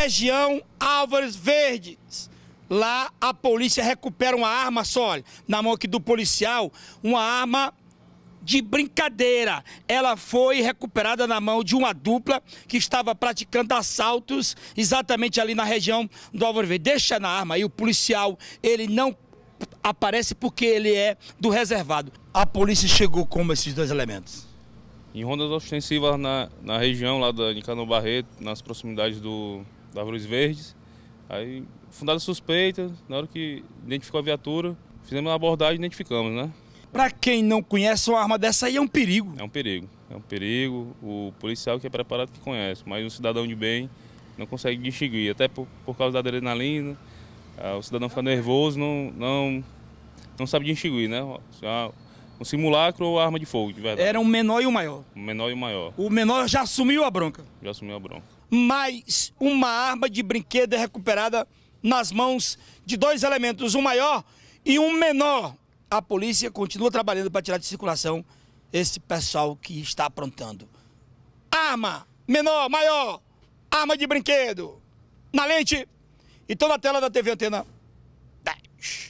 região Álvares Verdes. Lá a polícia recupera uma arma, só na mão aqui do policial, uma arma de brincadeira. Ela foi recuperada na mão de uma dupla que estava praticando assaltos exatamente ali na região do Álvaro Verde. Deixa na arma aí, o policial, ele não aparece porque ele é do reservado. A polícia chegou com esses dois elementos? em rondas ostensivas na, na região lá da Nicanor Barreto, nas proximidades do, da Árvores Verdes. Aí, fundada suspeita, na hora que identificou a viatura, fizemos a abordagem e identificamos, né? Para quem não conhece, uma arma dessa aí é um perigo. É um perigo, é um perigo. O policial que é preparado que conhece, mas um cidadão de bem não consegue distinguir, até por, por causa da adrenalina, ah, o cidadão fica nervoso, não, não, não sabe distinguir, né? É um simulacro ou arma de fogo, de verdade. Era um menor e um maior. O menor e o maior. O menor já assumiu a bronca. Já assumiu a bronca. Mas uma arma de brinquedo é recuperada nas mãos de dois elementos, um maior e um menor. A polícia continua trabalhando para tirar de circulação esse pessoal que está aprontando. Arma menor, maior, arma de brinquedo, na lente. Então na tela da TV Antena 10.